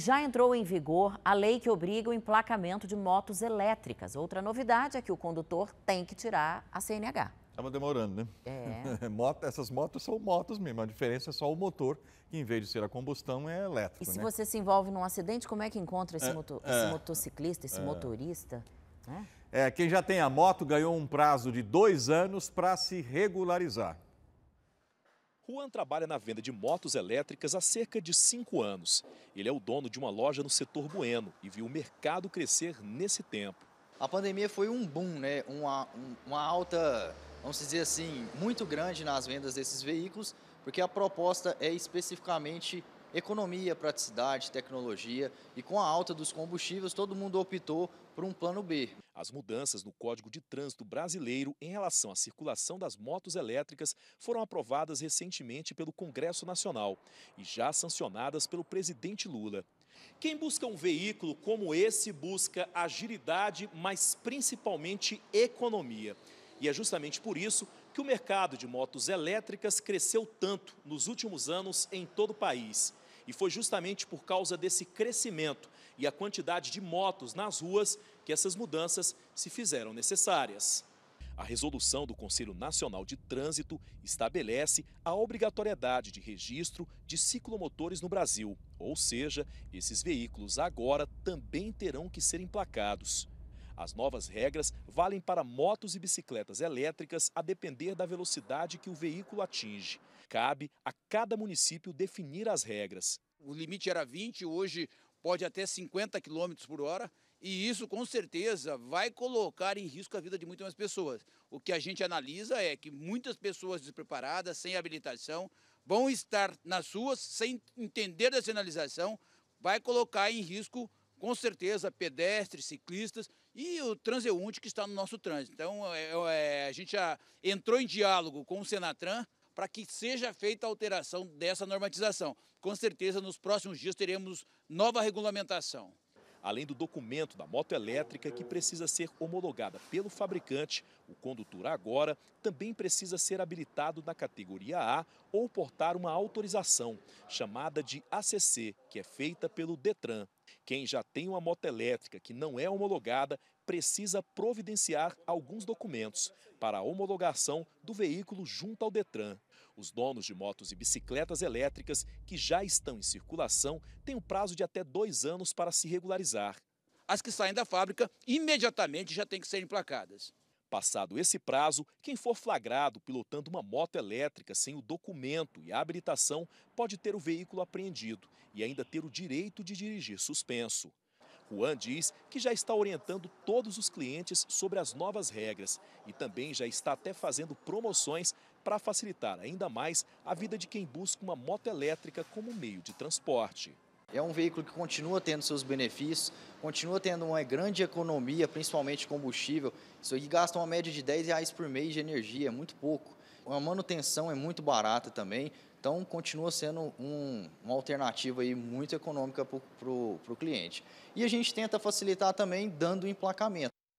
Já entrou em vigor a lei que obriga o emplacamento de motos elétricas. Outra novidade é que o condutor tem que tirar a CNH. Estava demorando, né? É. Moto, essas motos são motos mesmo. A diferença é só o motor, que em vez de ser a combustão, é elétrico. E se né? você se envolve num acidente, como é que encontra esse, é, é, esse motociclista, esse é. motorista? Né? É, quem já tem a moto ganhou um prazo de dois anos para se regularizar. Juan trabalha na venda de motos elétricas há cerca de cinco anos. Ele é o dono de uma loja no setor Bueno e viu o mercado crescer nesse tempo. A pandemia foi um boom, né? uma, uma alta, vamos dizer assim, muito grande nas vendas desses veículos, porque a proposta é especificamente economia, praticidade, tecnologia e com a alta dos combustíveis, todo mundo optou por um plano B. As mudanças no Código de Trânsito Brasileiro em relação à circulação das motos elétricas foram aprovadas recentemente pelo Congresso Nacional e já sancionadas pelo presidente Lula. Quem busca um veículo como esse busca agilidade, mas principalmente economia. E é justamente por isso que o mercado de motos elétricas cresceu tanto nos últimos anos em todo o país. E foi justamente por causa desse crescimento e a quantidade de motos nas ruas que essas mudanças se fizeram necessárias. A resolução do Conselho Nacional de Trânsito estabelece a obrigatoriedade de registro de ciclomotores no Brasil, ou seja, esses veículos agora também terão que ser emplacados. As novas regras valem para motos e bicicletas elétricas a depender da velocidade que o veículo atinge. Cabe a cada município definir as regras. O limite era 20, hoje pode até 50 km por hora. E isso, com certeza, vai colocar em risco a vida de muitas pessoas. O que a gente analisa é que muitas pessoas despreparadas, sem habilitação, vão estar nas ruas sem entender da sinalização, vai colocar em risco, com certeza, pedestres, ciclistas e o transeunte que está no nosso trânsito. Então, é, é, a gente já entrou em diálogo com o Senatran para que seja feita a alteração dessa normatização. Com certeza, nos próximos dias teremos nova regulamentação. Além do documento da moto elétrica que precisa ser homologada pelo fabricante, o condutor agora também precisa ser habilitado na categoria A ou portar uma autorização, chamada de ACC, que é feita pelo Detran. Quem já tem uma moto elétrica que não é homologada precisa providenciar alguns documentos para a homologação do veículo junto ao Detran. Os donos de motos e bicicletas elétricas que já estão em circulação têm um prazo de até dois anos para se regularizar. As que saem da fábrica imediatamente já têm que ser emplacadas. Passado esse prazo, quem for flagrado pilotando uma moto elétrica sem o documento e a habilitação pode ter o veículo apreendido e ainda ter o direito de dirigir suspenso. Juan diz que já está orientando todos os clientes sobre as novas regras e também já está até fazendo promoções para facilitar ainda mais a vida de quem busca uma moto elétrica como meio de transporte. É um veículo que continua tendo seus benefícios, continua tendo uma grande economia, principalmente combustível. Isso aí gasta uma média de 10 reais por mês de energia, é muito pouco. A manutenção é muito barata também, então, continua sendo um, uma alternativa aí muito econômica para o cliente. E a gente tenta facilitar também dando emplacamento.